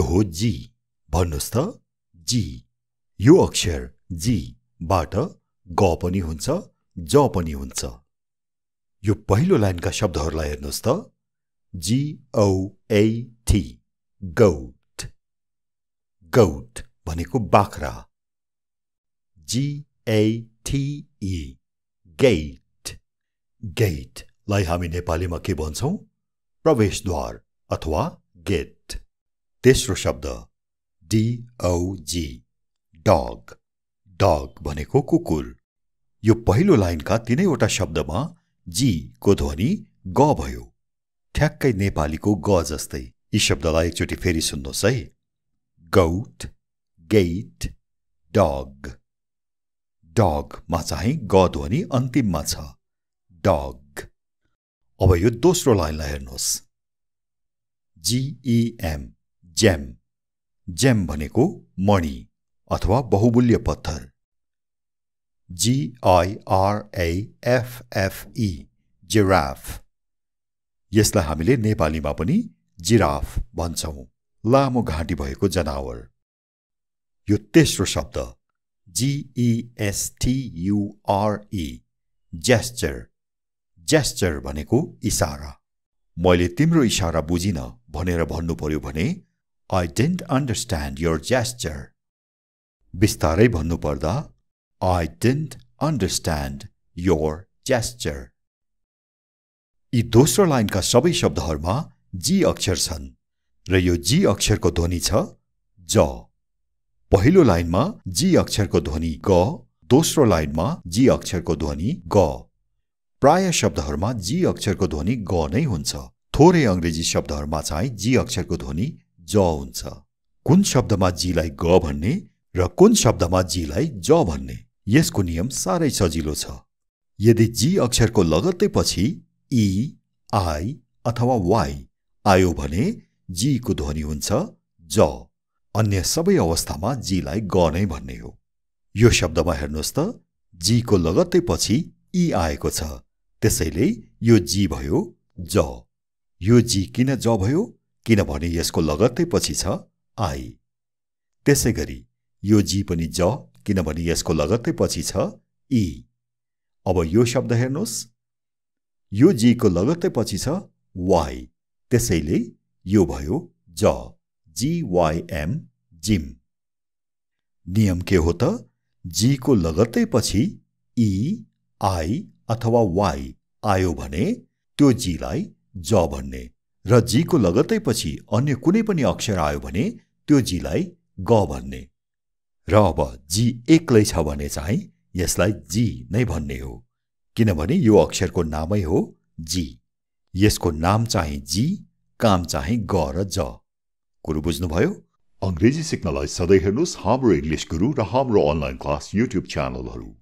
यो हो जी भन्नुहोस् त जी यो अक्षर जीबाट ग पनि हुन्छ ज पनि हुन्छ यो पहिलो लाइनका शब्दहरूलाई हेर्नुहोस् त जी औ ए थी गौट गौट भनेको बाख्रा थी गेट गेटलाई हामी नेपालीमा के भन्छौँ प्रवेशद्वार अथवा गेट तेस्रो शब्द डिओजी डग डग भनेको कुकुर यो पहिलो लाइनका तिनैवटा शब्दमा जी को ध्वनि ग भयो ठ्याक्कै नेपालीको ग जस्तै यी शब्दलाई एकचोटि फेरि सुन्नुहोस् है गौट गेट डग डगमा चाहिँ ग ध्वनि अन्तिममा छ डग अब यो दोस्रो लाइनलाई हेर्नुहोस् जिइएम ज्याम ज्याम भनेको मणि अथवा बहुमूल्य पत्थर जिआइआरएफएफई जिराफ यसलाई हामीले नेपालीमा पनि जिराफ भन्छौँ लामो घाँटी भएको जनावर यो तेस्रो शब्द जिइएसटियुआरई जेस्चर जेस्चर भनेको इसारा मैले तिम्रो इसारा बुझिन भनेर भन्नु पर्यो भने I don't understand your gesture बिस्तारै भन्नुपर्दा I don't understand your gesture यी दोस्रो लाइनका सबै शब्दहरूमा जी अक्षर छन् र यो जी अक्षरको ध्वनि छ ज पहिलो लाइनमा जी अक्षरको ध्वनि ग दोस्रो लाइनमा जी अक्षरको ध्वनि ग प्राय शब्दहरूमा जी अक्षरको ध्वनि ग नै हुन्छ थोरै अङ्ग्रेजी शब्दहरूमा चाहिँ जी अक्षरको ध्वनि ज हुन्छ कुन शब्दमा जीलाई ग भन्ने र कुन शब्दमा जीलाई ज भन्ने यसको नियम साह्रै सजिलो छ यदि जी अक्षरको लगत्तै पछि ई आई अथवा वाई आयो भने जीको ध्वनि हुन्छ ज अन्य सबै अवस्थामा जीलाई ग नै भन्ने हो यो शब्दमा हेर्नुहोस् त जीको लगत्तै पछि ई आएको छ त्यसैले यो जी भयो ज यो जी किन ज भयो किनभने यसको लगत्तै पछि छ आई त्यसै गरी यो जी पनि ज किनभने यसको लगत्तै पछि छ ई अब यो शब्द हेर्नुहोस् यो जीको लगत्तै पछि छ वाई त्यसैले यो भयो ज एम जिम नियम के हो त जीको लगत्तै पछि ई आई अथवा वाई आयो भने त्यो जीलाई ज भन्ने र जीको लगत्तै पछि अन्य कुनै पनि अक्षर आयो भने त्यो जीलाई ग भन्ने र अब जी एक्लै छ भने चाहिँ यसलाई जी नै भन्ने हो किनभने यो अक्षरको नामै हो जी यसको नाम चाहिँ जी काम चाहिँ ग र ज कुरो बुझ्नुभयो अङ्ग्रेजी सिक्नलाई सधैँ हेर्नुहोस् हाम्रो इङ्ग्लिस गुरु र हाम्रो अनलाइन क्लास युट्युब च्यानलहरू